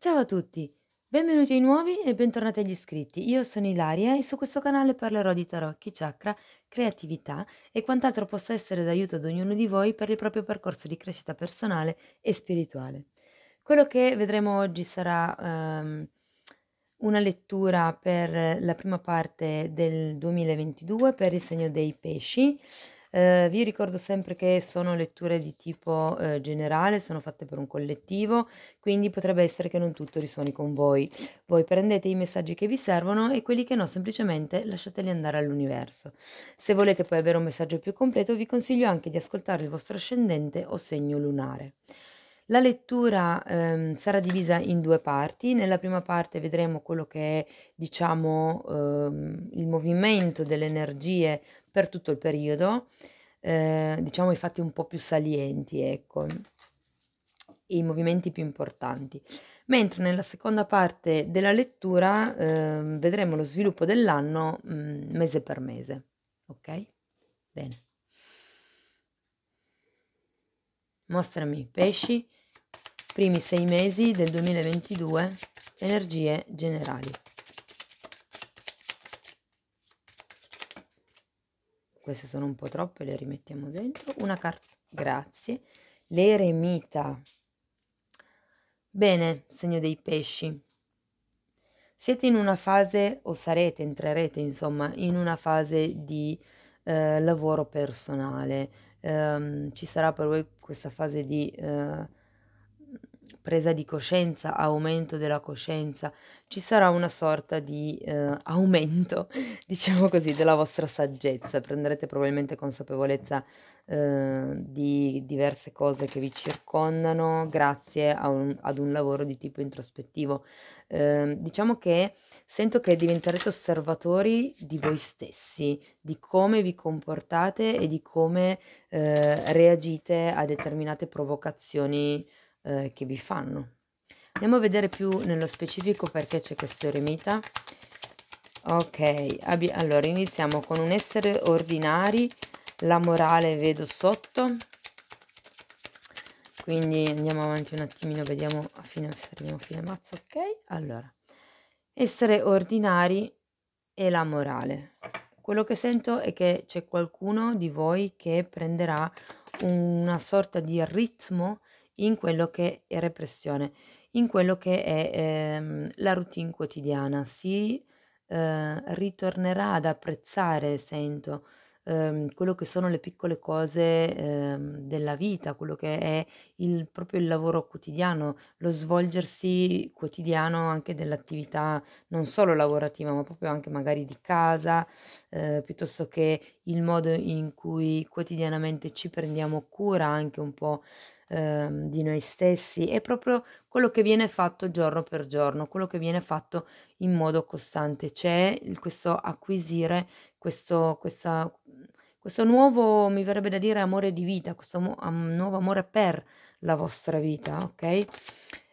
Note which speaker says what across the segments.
Speaker 1: Ciao a tutti, benvenuti ai nuovi e bentornati agli iscritti. Io sono Ilaria e su questo canale parlerò di tarocchi, chakra, creatività e quant'altro possa essere d'aiuto ad ognuno di voi per il proprio percorso di crescita personale e spirituale. Quello che vedremo oggi sarà um, una lettura per la prima parte del 2022 per il segno dei pesci eh, vi ricordo sempre che sono letture di tipo eh, generale, sono fatte per un collettivo, quindi potrebbe essere che non tutto risuoni con voi. Voi prendete i messaggi che vi servono e quelli che no, semplicemente lasciateli andare all'universo. Se volete poi avere un messaggio più completo, vi consiglio anche di ascoltare il vostro ascendente o segno lunare. La lettura ehm, sarà divisa in due parti. Nella prima parte vedremo quello che è, diciamo, ehm, il movimento delle energie per tutto il periodo, eh, diciamo i fatti un po' più salienti, ecco, i movimenti più importanti. Mentre nella seconda parte della lettura eh, vedremo lo sviluppo dell'anno mh, mm, mese per mese, ok? Bene. Mostrami pesci, primi sei mesi del 2022, energie generali. queste sono un po' troppe, le rimettiamo dentro, una carta, grazie, l'eremita, bene, segno dei pesci, siete in una fase, o sarete, entrerete insomma, in una fase di eh, lavoro personale, um, ci sarà per voi questa fase di... Eh, presa di coscienza, aumento della coscienza, ci sarà una sorta di eh, aumento, diciamo così, della vostra saggezza. Prenderete probabilmente consapevolezza eh, di diverse cose che vi circondano grazie un, ad un lavoro di tipo introspettivo. Eh, diciamo che sento che diventerete osservatori di voi stessi, di come vi comportate e di come eh, reagite a determinate provocazioni eh, che vi fanno. Andiamo a vedere più nello specifico perché c'è questo eremita. Ok, allora iniziamo con un essere ordinari, la morale vedo sotto. Quindi andiamo avanti un attimino, vediamo a fine, se arriviamo a fine mazzo, ok? Allora, essere ordinari e la morale. Quello che sento è che c'è qualcuno di voi che prenderà una sorta di ritmo in quello che è repressione, in quello che è ehm, la routine quotidiana. Si eh, ritornerà ad apprezzare, sento, ehm, quello che sono le piccole cose ehm, della vita, quello che è il, proprio il lavoro quotidiano, lo svolgersi quotidiano anche dell'attività non solo lavorativa, ma proprio anche magari di casa, eh, piuttosto che il modo in cui quotidianamente ci prendiamo cura anche un po' ehm, di noi stessi, è proprio quello che viene fatto giorno per giorno, quello che viene fatto in modo costante, c'è questo acquisire questo, questa, questo nuovo, mi verrebbe da dire, amore di vita, questo am nuovo amore per la vostra vita, ok?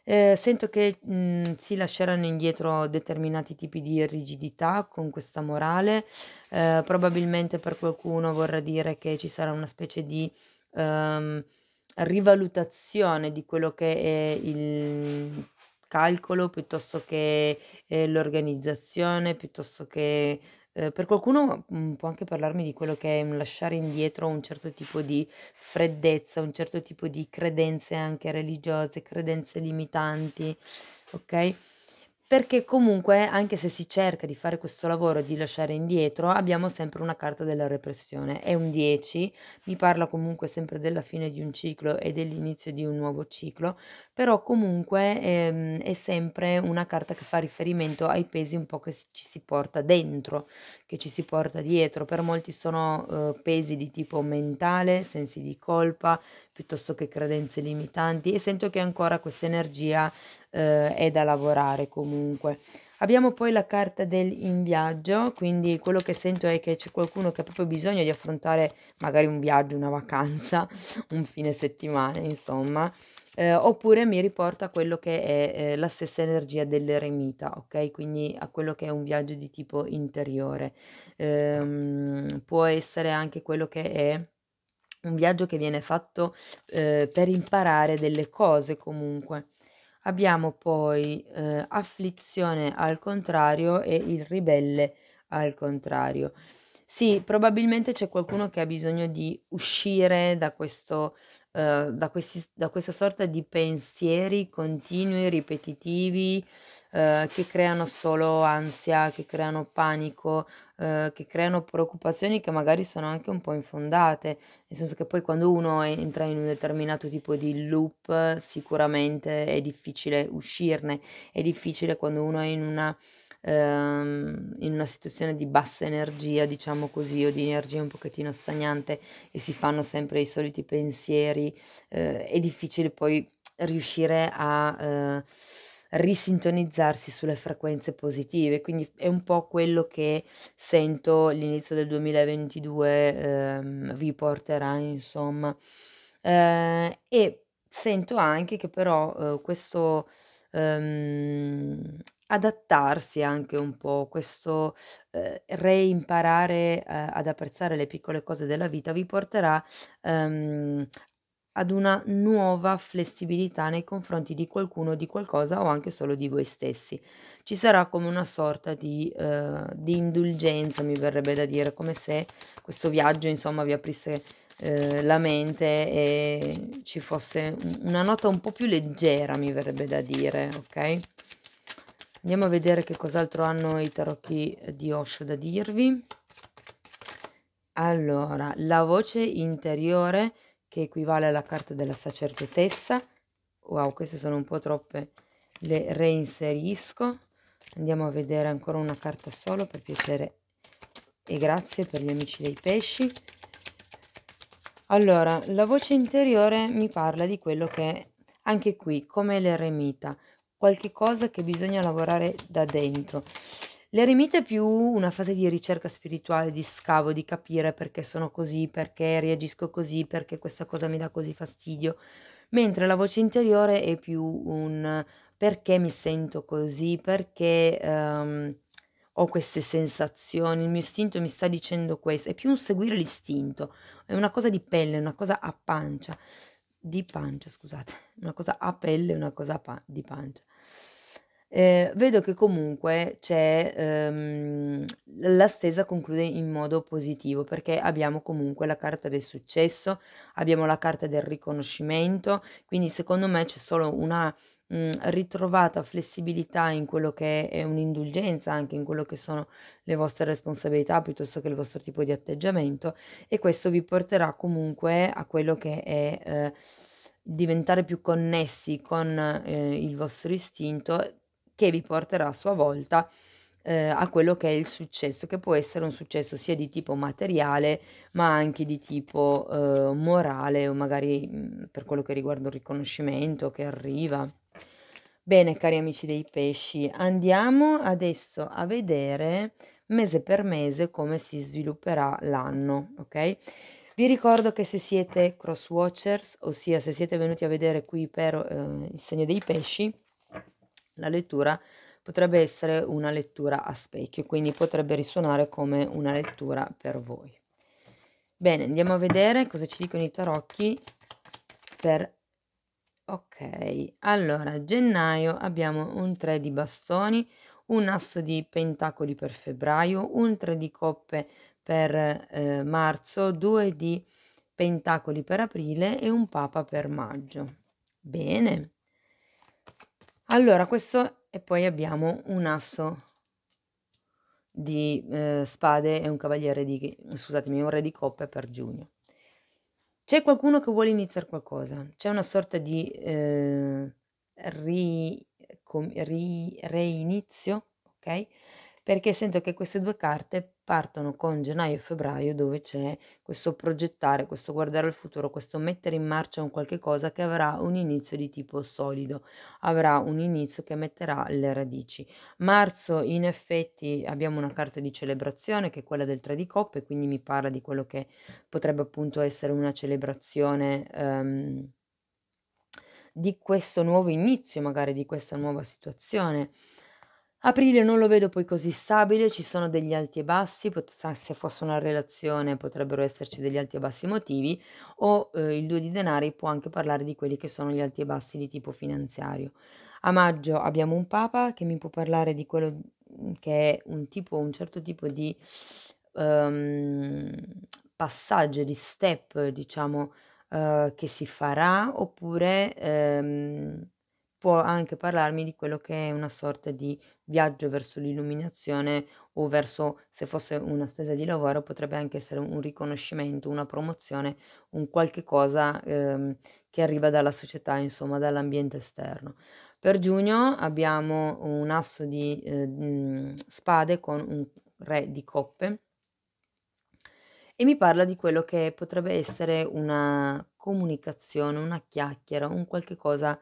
Speaker 1: Eh, sento che mh, mm, si lasceranno indietro determinati tipi di rigidità con questa morale, eh, probabilmente per qualcuno vorrà dire che ci sarà una specie di ehm, rivalutazione di quello che è il calcolo piuttosto che eh, l'organizzazione, piuttosto che eh, per qualcuno mh, mm, può anche parlarmi di quello che è un lasciare indietro un certo tipo di freddezza, un certo tipo di credenze anche religiose, credenze limitanti, ok? Perché comunque, anche se si cerca di fare questo lavoro di lasciare indietro, abbiamo sempre una carta della repressione. È un 10, mi parla comunque sempre della fine di un ciclo e dell'inizio di un nuovo ciclo, però comunque ehm, è sempre una carta che fa riferimento ai pesi un po' che ci si porta dentro, che ci si porta dietro. Per molti sono eh, pesi di tipo mentale, sensi di colpa, piuttosto che credenze limitanti e sento che ancora questa energia eh, è da lavorare comunque. Abbiamo poi la carta del in viaggio, quindi quello che sento è che c'è qualcuno che ha proprio bisogno di affrontare magari un viaggio, una vacanza, un fine settimana, insomma, eh, oppure mi riporta a quello che è eh, la stessa energia dell'eremita, ok? Quindi a quello che è un viaggio di tipo interiore. Ehm, può essere anche quello che è un viaggio che viene fatto eh, per imparare delle cose comunque. Abbiamo poi eh, afflizione al contrario e il ribelle al contrario. Sì, probabilmente c'è qualcuno che ha bisogno di uscire da questo eh, da, questi, da, questa sorta di pensieri continui, ripetitivi, eh, che creano solo ansia, che creano panico, eh, che creano preoccupazioni che magari sono anche un po' infondate, nel senso che poi quando uno entra in un determinato tipo di loop sicuramente è difficile uscirne, è difficile quando uno è in una ehm, in una situazione di bassa energia, diciamo così, o di energia un pochettino stagnante e si fanno sempre i soliti pensieri, eh, è difficile poi riuscire a eh, risintonizzarsi sulle frequenze positive. Quindi è un po' quello che sento l'inizio del 2022 ehm, vi porterà, insomma. Eh, e sento anche che però eh, questo ehm, Adattarsi anche un po', questo, ehm, reimparare, ehm, ad apprezzare le piccole cose della vita vi porterà, ehm, ad una nuova flessibilità nei confronti di qualcuno, di qualcosa o anche solo di voi stessi. Ci sarà come una sorta di ehm, di indulgenza, mi verrebbe da dire, come se questo viaggio insomma vi aprisse, eh, la mente e ci fosse una nota un po' più leggera, mi verrebbe da dire, ok Andiamo a vedere che cos'altro hanno i tarocchi di Osho da dirvi. Allora, la voce interiore che equivale alla carta della sacerdotessa. Wow, queste sono un po' troppe, le reinserisco. Andiamo a vedere ancora una carta solo per piacere e grazie per gli amici dei pesci. Allora, la voce interiore mi parla di quello che è anche qui, come l'eremita, qualche cosa che bisogna lavorare da dentro. L'eremita è più una fase di ricerca spirituale, di scavo, di capire perché sono così, perché reagisco così, perché questa cosa mi dà così fastidio, mentre la voce interiore è più un perché mi sento così, perché um, ho queste sensazioni, il mio istinto mi sta dicendo questo, è più un seguire l'istinto, è una cosa di pelle, una cosa a pancia, di pancia, scusate, una cosa a pelle, una cosa pa- di pancia. Eh, vedo che comunque c'è ehm, la stesa conclude in modo positivo perché abbiamo comunque la carta del successo, abbiamo la carta del riconoscimento, quindi secondo me c'è solo una mm, ritrovata flessibilità in quello che è un'indulgenza anche in quello che sono le vostre responsabilità piuttosto che il vostro tipo di atteggiamento e questo vi porterà comunque a quello che è eh, diventare più connessi con eh, il vostro istinto che vi porterà a sua volta eh, a quello che è il successo, che può essere un successo sia di tipo materiale ma anche di tipo eh, morale o magari mm, per quello che riguarda un riconoscimento che arriva. Bene cari amici dei pesci, andiamo adesso a vedere mese per mese come si svilupperà l'anno, ok? Vi ricordo che se siete crosswatchers, ossia se siete venuti a vedere qui per eh, il segno dei pesci, la lettura potrebbe essere una lettura a specchio, quindi potrebbe risuonare come una lettura per voi. Bene, andiamo a vedere cosa ci dicono i tarocchi per... Ok, allora, a gennaio abbiamo un 3 di bastoni, un asso di pentacoli per febbraio, un 3 di coppe per eh, marzo, due di pentacoli per aprile e un papa per maggio. Bene. Allora, questo e poi abbiamo un asso di eh, spade e un cavaliere di, scusatemi, un re di coppe per giugno. C'è qualcuno che vuole iniziare qualcosa, c'è una sorta di eh, ri, com, ri, reinizio, ok? Perché sento che queste due carte partono con gennaio e febbraio dove c'è questo progettare, questo guardare al futuro, questo mettere in marcia un qualche cosa che avrà un inizio di tipo solido, avrà un inizio che metterà le radici. Marzo in effetti abbiamo una carta di celebrazione che è quella del 3 di coppe, quindi mi parla di quello che potrebbe appunto essere una celebrazione. Um, di questo nuovo inizio, magari di questa nuova situazione. Aprile non lo vedo poi così stabile, ci sono degli alti e bassi, pot- se fosse una relazione potrebbero esserci degli alti e bassi motivi, o eh, il due di denari può anche parlare di quelli che sono gli alti e bassi di tipo finanziario. A maggio abbiamo un Papa che mi può parlare di quello mm, che è un, tipo, un certo tipo di um, passaggio, di step, diciamo, uh, che si farà, oppure... Um, può anche parlarmi di quello che è una sorta di viaggio verso l'illuminazione o verso, se fosse una stesa di lavoro, potrebbe anche essere un riconoscimento, una promozione, un qualche cosa ehm, che arriva dalla società, insomma, dall'ambiente esterno. Per giugno abbiamo un asso di eh, mhmm, spade con un re di coppe e mi parla di quello che potrebbe essere una comunicazione, una chiacchiera, un qualche cosa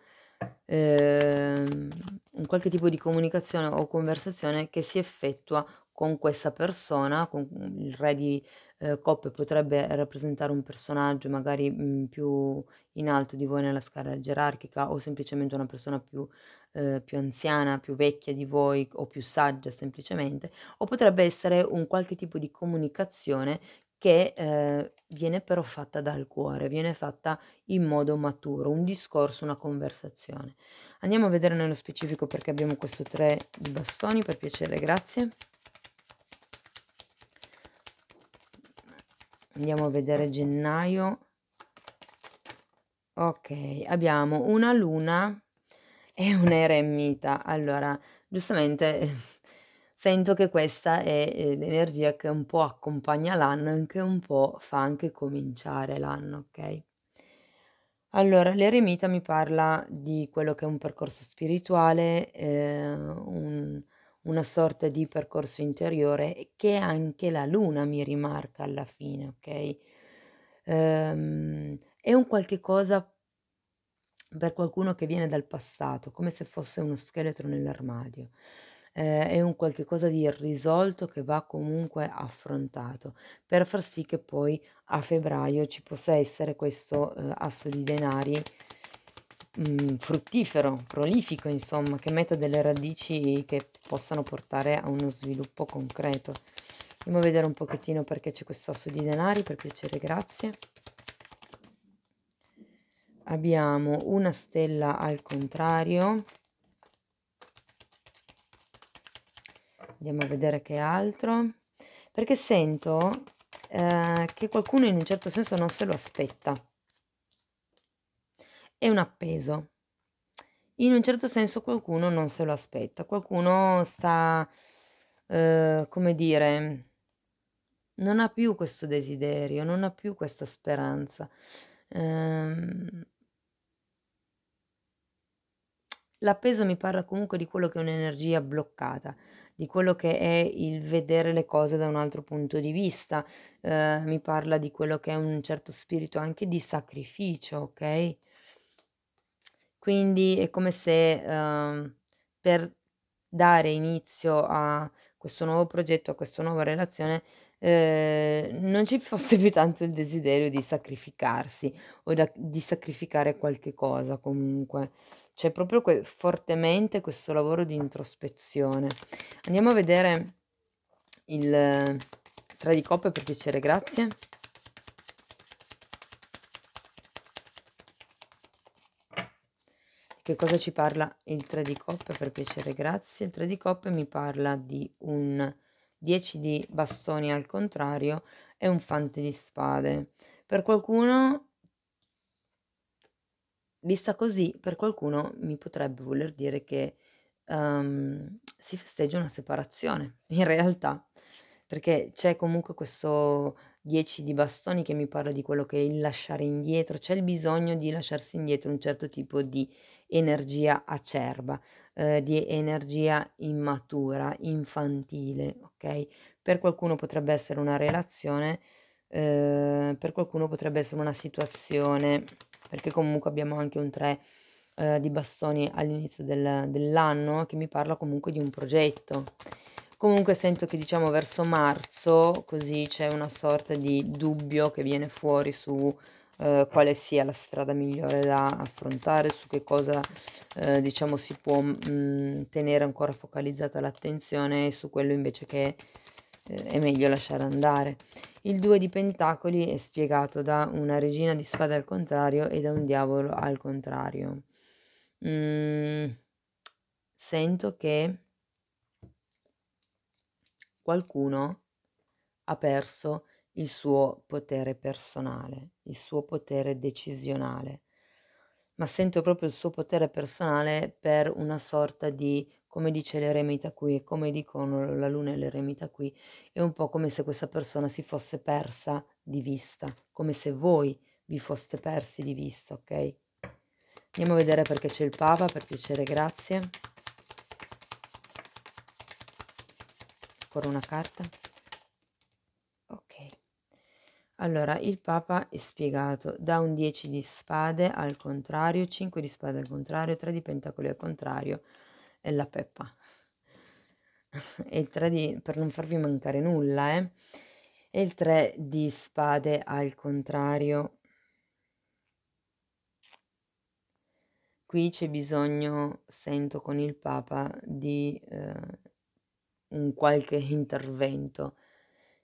Speaker 1: eh, un qualche tipo di comunicazione o conversazione che si effettua con questa persona, con il re di eh, coppe potrebbe rappresentare un personaggio magari mh, mm, più in alto di voi nella scala gerarchica o semplicemente una persona più, eh, più anziana, più vecchia di voi o più saggia semplicemente, o potrebbe essere un qualche tipo di comunicazione che eh, viene però fatta dal cuore, viene fatta in modo maturo, un discorso, una conversazione. Andiamo a vedere nello specifico perché abbiamo questo tre di bastoni, per piacere, grazie. Andiamo a vedere gennaio. Ok, abbiamo una luna e un eremita. Allora, giustamente sento che questa è l'energia che un po' accompagna l'anno e che un po' fa anche cominciare l'anno, ok? Allora, l'eremita mi parla di quello che è un percorso spirituale, eh, un, una sorta di percorso interiore che anche la luna mi rimarca alla fine, ok? Ehm, è un qualche cosa per qualcuno che viene dal passato, come se fosse uno scheletro nell'armadio eh, è un qualche cosa di irrisolto che va comunque affrontato per far sì che poi a febbraio ci possa essere questo eh, asso di denari mh, mm, fruttifero, prolifico, insomma, che metta delle radici che possano portare a uno sviluppo concreto. Andiamo a vedere un pochettino perché c'è questo asso di denari, per piacere, grazie abbiamo una stella al contrario andiamo a vedere che altro perché sento eh, che qualcuno in un certo senso non se lo aspetta è un appeso in un certo senso qualcuno non se lo aspetta qualcuno sta eh, come dire non ha più questo desiderio non ha più questa speranza ehm, L'appeso mi parla comunque di quello che è un'energia bloccata, di quello che è il vedere le cose da un altro punto di vista, eh, mi parla di quello che è un certo spirito anche di sacrificio, ok? Quindi è come se eh, per dare inizio a questo nuovo progetto, a questa nuova relazione, eh, non ci fosse più tanto il desiderio di sacrificarsi o da, di sacrificare qualche cosa comunque. C'è proprio que- fortemente questo lavoro di introspezione. Andiamo a vedere il 3 di coppe per piacere, grazie. Che cosa ci parla il 3 di coppe per piacere, grazie? Il 3 di coppe mi parla di un 10 di bastoni al contrario e un fante di spade. Per qualcuno vista così, per qualcuno mi potrebbe voler dire che um, si festeggia una separazione, in realtà, perché c'è comunque questo 10 di bastoni che mi parla di quello che è il lasciare indietro, c'è il bisogno di lasciarsi indietro un certo tipo di energia acerba, eh, di energia immatura, infantile, ok? Per qualcuno potrebbe essere una relazione, eh, per qualcuno potrebbe essere una situazione perché comunque abbiamo anche un 3 eh, di bastoni all'inizio del, dell'anno che mi parla comunque di un progetto. Comunque sento che diciamo verso marzo così c'è una sorta di dubbio che viene fuori su eh, quale sia la strada migliore da affrontare, su che cosa eh, diciamo si può mh, mm, tenere ancora focalizzata l'attenzione e su quello invece che eh, è meglio lasciare andare. Il 2 di Pentacoli è spiegato da una regina di spade al contrario e da un diavolo al contrario. Mm, sento che qualcuno ha perso il suo potere personale, il suo potere decisionale, ma sento proprio il suo potere personale per una sorta di come dice l'eremita qui e come dicono la luna e l'eremita qui, è un po' come se questa persona si fosse persa di vista, come se voi vi foste persi di vista, ok? Andiamo a vedere perché c'è il Papa, per piacere, grazie. Ancora una carta. Ok. Allora, il Papa è spiegato, da un 10 di spade al contrario, 5 di spade al contrario, 3 di pentacoli al contrario, e la peppa. E il 3 di... per non farvi mancare nulla, eh. E il 3 di spade al contrario. Qui c'è bisogno, sento con il Papa, di eh, un qualche intervento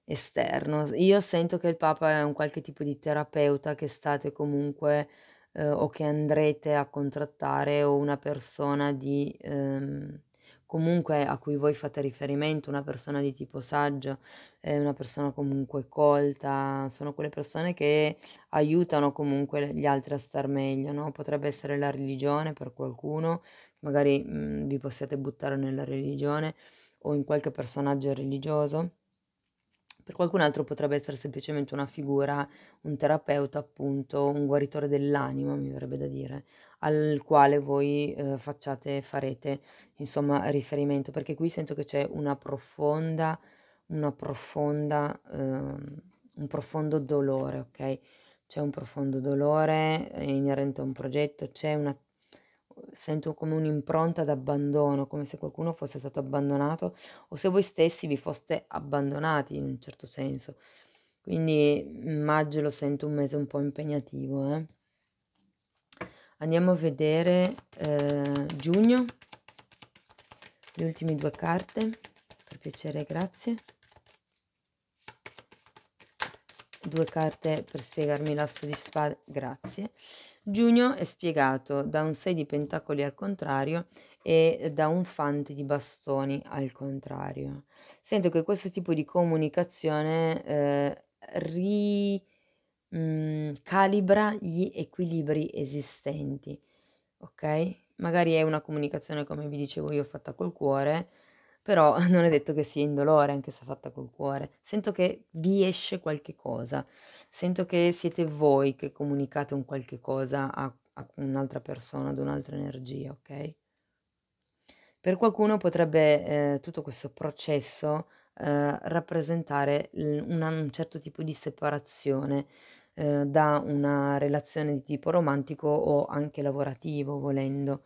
Speaker 1: esterno. Io sento che il Papa è un qualche tipo di terapeuta che state comunque eh, o che andrete a contrattare o una persona di ehm, comunque a cui voi fate riferimento, una persona di tipo saggio, eh, una persona comunque colta, sono quelle persone che aiutano comunque gli altri a star meglio, no? Potrebbe essere la religione per qualcuno, magari mh, mm, vi possiate buttare nella religione o in qualche personaggio religioso per qualcun altro potrebbe essere semplicemente una figura, un terapeuta appunto, un guaritore dell'anima, mi verrebbe da dire, al quale voi eh, facciate, farete insomma riferimento, perché qui sento che c'è una profonda, una profonda, eh, un profondo dolore, ok? C'è un profondo dolore inerente a un progetto, c'è una sento come un'impronta d'abbandono, come se qualcuno fosse stato abbandonato o se voi stessi vi foste abbandonati in un certo senso. Quindi maggio lo sento un mese un po' impegnativo. Eh? Andiamo a vedere eh, giugno, le ultime due carte, per piacere, grazie. Due carte per spiegarmi l'asso di spada, grazie. Giugno è spiegato da un 6 di pentacoli al contrario e da un fante di bastoni al contrario. Sento che questo tipo di comunicazione eh, ricalibra mm, gli equilibri esistenti, ok? Magari è una comunicazione, come vi dicevo io, fatta col cuore, però non è detto che sia indolore anche se fatta col cuore. Sento che vi esce qualche cosa sento che siete voi che comunicate un qualche cosa a, a un'altra persona, ad un'altra energia, ok? Per qualcuno potrebbe eh, tutto questo processo eh, rappresentare una, un certo tipo di separazione eh, da una relazione di tipo romantico o anche lavorativo, volendo.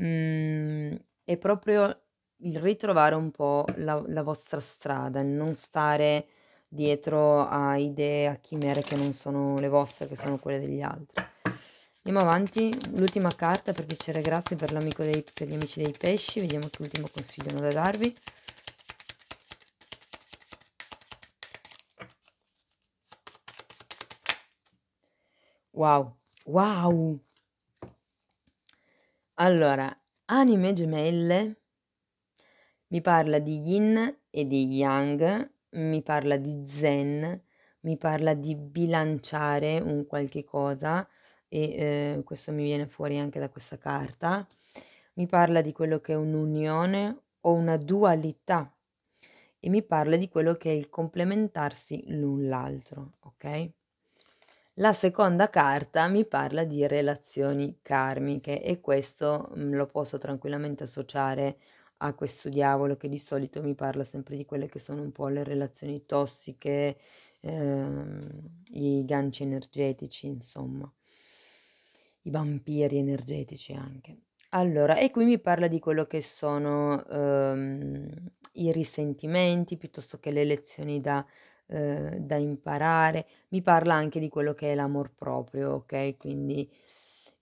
Speaker 1: Mm, è proprio il ritrovare un po' la, la vostra strada, il non stare dietro a idee, a chimere che non sono le vostre, che sono quelle degli altri. Andiamo avanti, l'ultima carta per piacere, grazie per, dei, per gli amici dei pesci, vediamo che ultimo consiglio hanno da darvi. Wow, wow! Allora, anime gemelle mi parla di yin e di yang mi parla di zen, mi parla di bilanciare un qualche cosa e eh, questo mi viene fuori anche da questa carta. Mi parla di quello che è un'unione o una dualità e mi parla di quello che è il complementarsi l'un l'altro, ok? La seconda carta mi parla di relazioni karmiche e questo mm, lo posso tranquillamente associare a questo diavolo che di solito mi parla sempre di quelle che sono un po' le relazioni tossiche, ehm, i ganci energetici, insomma, i vampiri energetici anche. Allora, e qui mi parla di quello che sono ehm, i risentimenti piuttosto che le lezioni da, eh, da imparare, mi parla anche di quello che è l'amor proprio, ok? Quindi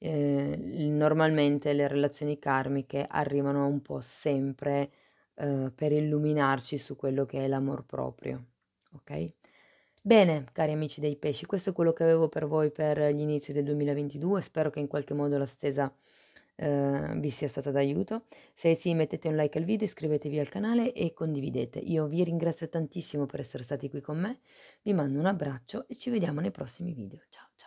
Speaker 1: eh, normalmente le relazioni karmiche arrivano un po' sempre eh, per illuminarci su quello che è l'amor proprio, ok? Bene, cari amici dei pesci, questo è quello che avevo per voi per gli inizi del 2022, spero che in qualche modo la stesa eh, vi sia stata d'aiuto. Se sì, mettete un like al video, iscrivetevi al canale e condividete. Io vi ringrazio tantissimo per essere stati qui con me, vi mando un abbraccio e ci vediamo nei prossimi video. Ciao ciao!